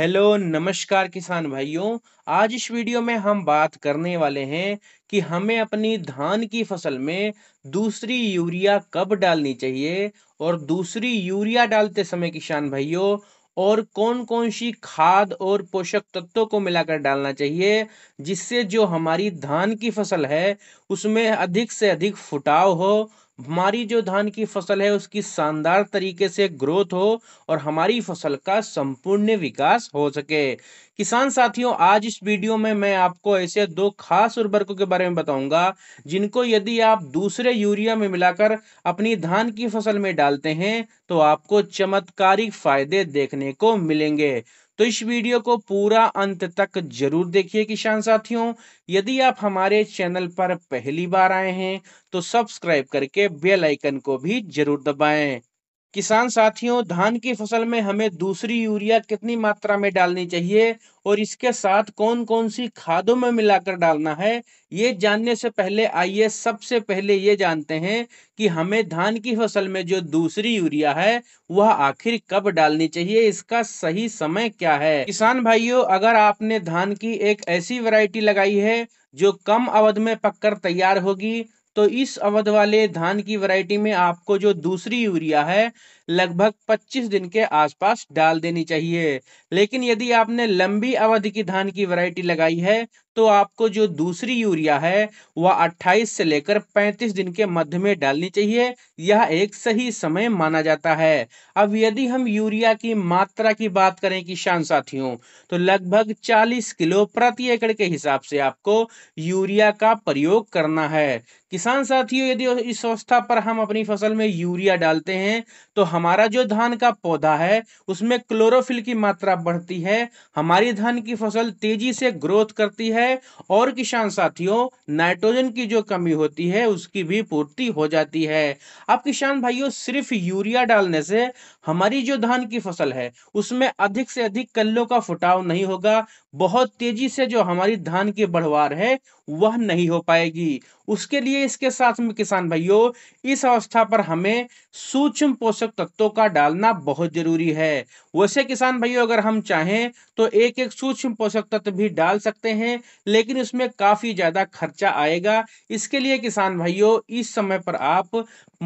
hello नमस्कार किसान भाइयों आज इस वीडियो में हम बात करने वाले हैं कि हमें अपनी धान की फसल में दूसरी यूरिया कब डालनी चाहिए और दूसरी यूरिया डालते समय किसान भाइयों और कौन कौन सी खाद और पोषक तत्वों को मिलाकर डालना चाहिए जिससे जो हमारी धान की फसल है उसमें अधिक से अधिक फुटाव हो हमारी जो धान की फसल है उसकी शानदार तरीके से ग्रोथ हो और हमारी फसल का संपूर्ण विकास हो सके किसान साथियों आज इस वीडियो में मैं आपको ऐसे दो खास उर्वरकों के बारे में बताऊंगा जिनको यदि आप दूसरे यूरिया में मिलाकर अपनी धान की फसल में डालते हैं तो आपको चमत्कारिक फायदे देखने को मिलेंगे तो इस वीडियो को पूरा अंत तक जरूर देखिए किसान साथियों यदि आप हमारे चैनल पर पहली बार आए हैं तो सब्सक्राइब करके बेल आइकन को भी जरूर दबाएं किसान साथियों धान की फसल में हमें दूसरी यूरिया कितनी मात्रा में डालनी चाहिए और इसके साथ कौन कौन सी खादों में मिलाकर डालना है ये जानने से पहले आइए सबसे पहले ये जानते हैं कि हमें धान की फसल में जो दूसरी यूरिया है वह आखिर कब डालनी चाहिए इसका सही समय क्या है किसान भाइयों अगर आपने धान की एक ऐसी वैरायटी लगाई है जो कम अवध में पककर तैयार होगी तो इस अवध वाले धान की वैरायटी में आपको जो दूसरी यूरिया है लगभग 25 दिन के आसपास डाल देनी चाहिए लेकिन यदि आपने लंबी अवधि की धान की वैरायटी लगाई है तो आपको जो दूसरी यूरिया है वह 28 से लेकर 35 दिन के मध्य में डालनी चाहिए यह एक सही समय माना जाता है अब यदि हम यूरिया की मात्रा की बात करें किसान साथियों तो लगभग 40 किलो प्रति एकड़ के हिसाब से आपको यूरिया का प्रयोग करना है किसान साथियों यदि इस अवस्था पर हम अपनी फसल में यूरिया डालते हैं तो हम हमारा जो धान का पौधा है उसमें क्लोरोफिल की मात्रा बढ़ती है हमारी धान की फसल तेजी से ग्रोथ करती है और किसान साथियों नाइट्रोजन की जो कमी होती है उसकी भी पूर्ति हो जाती है अब किसान भाइयों सिर्फ यूरिया डालने से हमारी जो धान की फसल है उसमें अधिक से अधिक कल्लों का फुटाव नहीं होगा बहुत तेजी से जो हमारी धान की बढ़वार है वह नहीं हो पाएगी उसके लिए इसके साथ में किसान भाइयों इस अवस्था पर हमें सूक्ष्म पोषक तत्व पत्तों का डालना बहुत जरूरी है वैसे किसान भाइयों अगर हम चाहें तो एक एक सूक्ष्म पोषक तत्व भी डाल सकते हैं लेकिन उसमें काफी ज्यादा खर्चा आएगा इसके लिए किसान भाइयों इस समय पर आप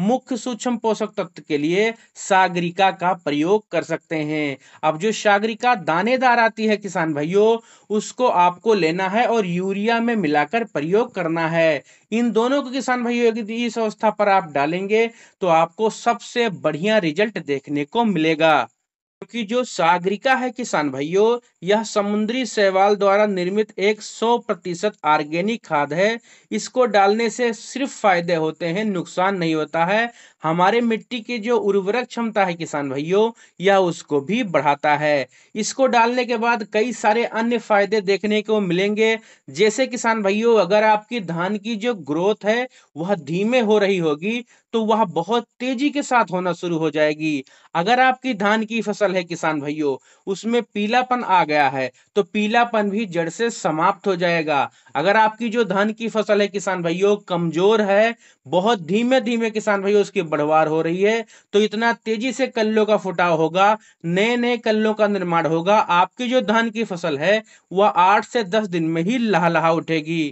मुख्य सूक्ष्म पोषक तत्व के लिए सागरिका का प्रयोग कर सकते हैं अब जो सागरिका दानेदार आती है किसान भाइयों उसको आपको लेना है और यूरिया में मिलाकर प्रयोग करना है इन दोनों को किसान भाइयों की इस अवस्था पर आप डालेंगे तो आपको सबसे बढ़िया रिजल्ट देखने को मिलेगा क्योंकि जो सागरिका है किसान भाइयों यह समुद्री सेवाल द्वारा निर्मित एक सौ प्रतिशत ऑर्गेनिक खाद है इसको डालने से सिर्फ फायदे होते हैं नुकसान नहीं होता है हमारे मिट्टी की जो उर्वरक क्षमता है किसान भाइयों यह उसको भी बढ़ाता है इसको डालने के बाद कई सारे अन्य फायदे देखने को मिलेंगे जैसे किसान भाइयों अगर आपकी धान की जो ग्रोथ है वह धीमे हो रही होगी तो वह बहुत तेजी के साथ होना शुरू हो जाएगी अगर आपकी धान की फसल फसल है किसान भाइयों उसमें पीलापन आ गया है तो पीलापन भी जड़ से समाप्त हो जाएगा अगर आपकी जो धान की फसल है किसान भाइयों कमजोर है बहुत धीमे धीमे किसान भाइयों उसकी बढ़वार हो रही है तो इतना तेजी से कल्लों का फुटाव होगा नए नए कल्लों का निर्माण होगा आपकी जो धान की फसल है वह आठ से दस दिन में ही लहा लहा उठेगी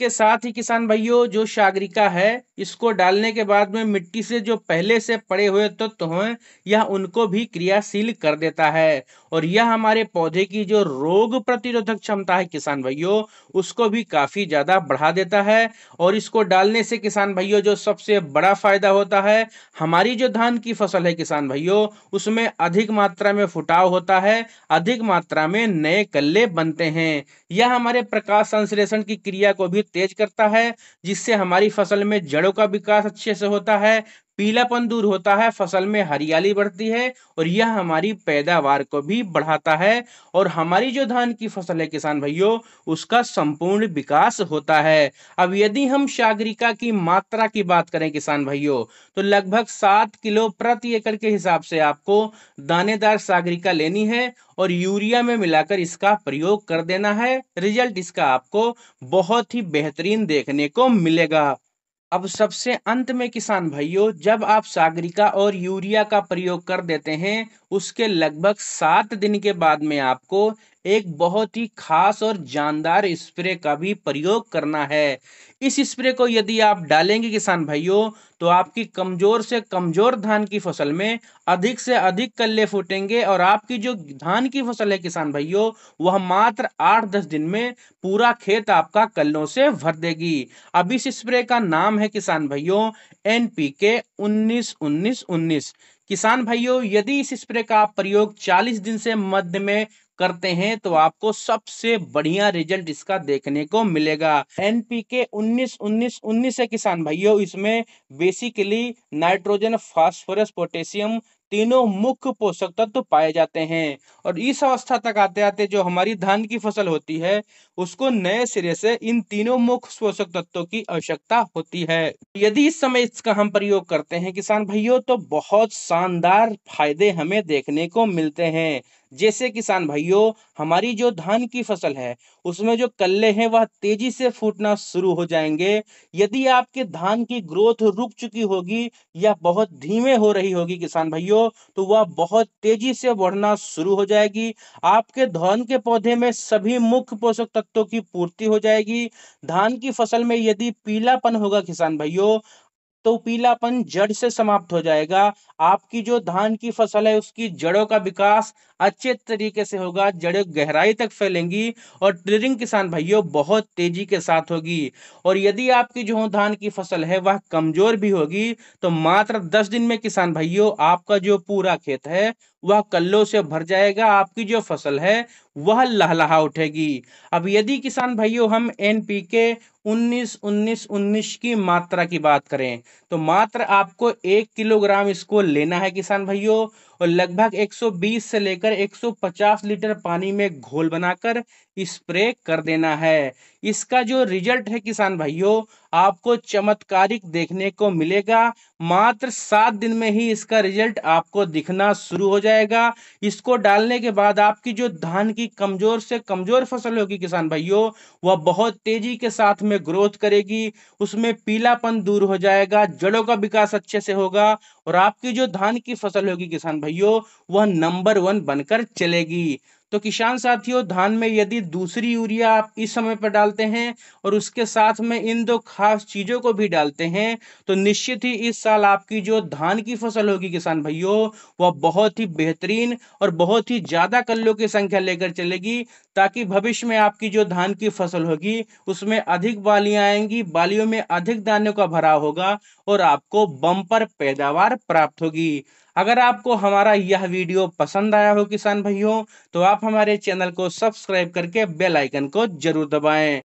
इसके साथ ही किसान भाइयों जो शागरिका है इसको डालने के बाद में मिट्टी से जो पहले से पड़े हुए तत्व तो हैं यह उनको भी क्रियाशील कर देता है और यह हमारे पौधे की जो रोग प्रतिरोधक क्षमता है किसान भाइयों उसको भी काफ़ी ज़्यादा बढ़ा देता है और इसको डालने से किसान भाइयों जो सबसे बड़ा फायदा होता है हमारी जो धान की फसल है किसान भाइयों उसमें अधिक मात्रा में फुटाव होता है अधिक मात्रा में नए कल्ले बनते हैं यह हमारे प्रकाश संश्लेषण की क्रिया को भी तेज करता है जिससे हमारी फसल में जड़ों का विकास अच्छे से होता है पीलापन दूर होता है फसल में हरियाली बढ़ती है और यह हमारी पैदावार को भी बढ़ाता है और हमारी जो धान की फसल है किसान भाइयों उसका संपूर्ण विकास होता है अब यदि हम शागरिका की मात्रा की बात करें किसान भाइयों तो लगभग सात किलो प्रति एकड़ के हिसाब से आपको दानेदार सागरिका लेनी है और यूरिया में मिलाकर इसका प्रयोग कर देना है रिजल्ट इसका आपको बहुत ही बेहतरीन देखने को मिलेगा अब सबसे अंत में किसान भाइयों जब आप सागरिका और यूरिया का प्रयोग कर देते हैं उसके लगभग सात दिन के बाद में आपको एक बहुत ही खास और जानदार स्प्रे का भी प्रयोग करना है इस स्प्रे को यदि आप डालेंगे किसान भाइयों तो आपकी कमजोर से कमजोर धान की फसल में अधिक से अधिक कल्ले फूटेंगे और आपकी जो धान की फसल है किसान भाइयों वह मात्र आठ दस दिन में पूरा खेत आपका कल्लों से भर देगी अब इस स्प्रे का नाम है किसान भाइयों एन पी के उन्नीस उन्नीस उन्नीस किसान भाइयों यदि इस स्प्रे का आप प्रयोग 40 दिन से मध्य में करते हैं तो आपको सबसे बढ़िया रिजल्ट इसका देखने को मिलेगा एनपीके 19 19 19 है किसान भाइयों इसमें बेसिकली नाइट्रोजन फास्फोरस पोटेशियम तीनों मुख्य पोषक तत्व तो पाए जाते हैं और इस अवस्था तक आते आते जो हमारी धान की फसल होती है उसको नए सिरे से इन तीनों मुख्य पोषक तत्वों की आवश्यकता होती है यदि इस समय इसका हम प्रयोग करते हैं किसान भाइयों तो बहुत शानदार फायदे हमें देखने को मिलते हैं जैसे किसान भाइयों हमारी जो धान की फसल है उसमें जो कल्ले हैं वह तेजी से फूटना शुरू हो जाएंगे यदि आपके धान की ग्रोथ रुक चुकी होगी या बहुत धीमे हो रही होगी किसान भाइयों तो वह बहुत तेजी से बढ़ना शुरू हो जाएगी आपके धान के पौधे में सभी मुख्य पोषक तत्वों की पूर्ति हो जाएगी धान की फसल में यदि पीलापन होगा किसान भाइयों तो पीलापन जड़ से समाप्त हो जाएगा आपकी जो धान की फसल है उसकी जड़ों का विकास अच्छे तरीके से होगा जड़ें गहराई तक फैलेंगी और ट्रेडिंग किसान भाइयों बहुत तेजी के साथ होगी और यदि आपकी जो धान की फसल है वह कमजोर भी होगी तो मात्र दस दिन में किसान भाइयों आपका जो पूरा खेत है वह कल्लों से भर जाएगा आपकी जो फसल है वह लहलहा उठेगी अब यदि किसान भाइयों हम एन पी के उन्नीस उन्नीस उन्नीस की मात्रा की बात करें तो मात्र आपको एक किलोग्राम इसको लेना है किसान भाइयों और लगभग 120 से लेकर 150 लीटर पानी में घोल बनाकर स्प्रे कर देना है इसका जो रिजल्ट है किसान भाइयों आपको चमत्कारिक देखने को मिलेगा मात्र सात दिन में ही इसका रिजल्ट आपको दिखना शुरू हो जाएगा इसको डालने के बाद आपकी जो धान की कमजोर से कमजोर फसल होगी किसान भाइयों वह बहुत तेजी के साथ में ग्रोथ करेगी उसमें पीलापन दूर हो जाएगा जड़ों का विकास अच्छे से होगा और आपकी जो धान की फसल होगी किसान भाई भाइयों वह नंबर वन बनकर चलेगी तो किसान साथियों धान में यदि दूसरी यूरिया आप इस समय पर डालते हैं और उसके साथ में इन दो खास चीज़ों को भी डालते हैं तो निश्चित ही इस साल आपकी जो धान की फसल होगी किसान भाइयों वह बहुत ही बेहतरीन और बहुत ही ज़्यादा कल्लों की संख्या लेकर चलेगी ताकि भविष्य में आपकी जो धान की फसल होगी उसमें अधिक बालियां आएंगी बालियों में अधिक दानों का भराव होगा और आपको बम्पर पैदावार प्राप्त होगी अगर आपको हमारा यह वीडियो पसंद आया हो किसान भाइयों तो आप हमारे चैनल को सब्सक्राइब करके बेल आइकन को जरूर दबाएं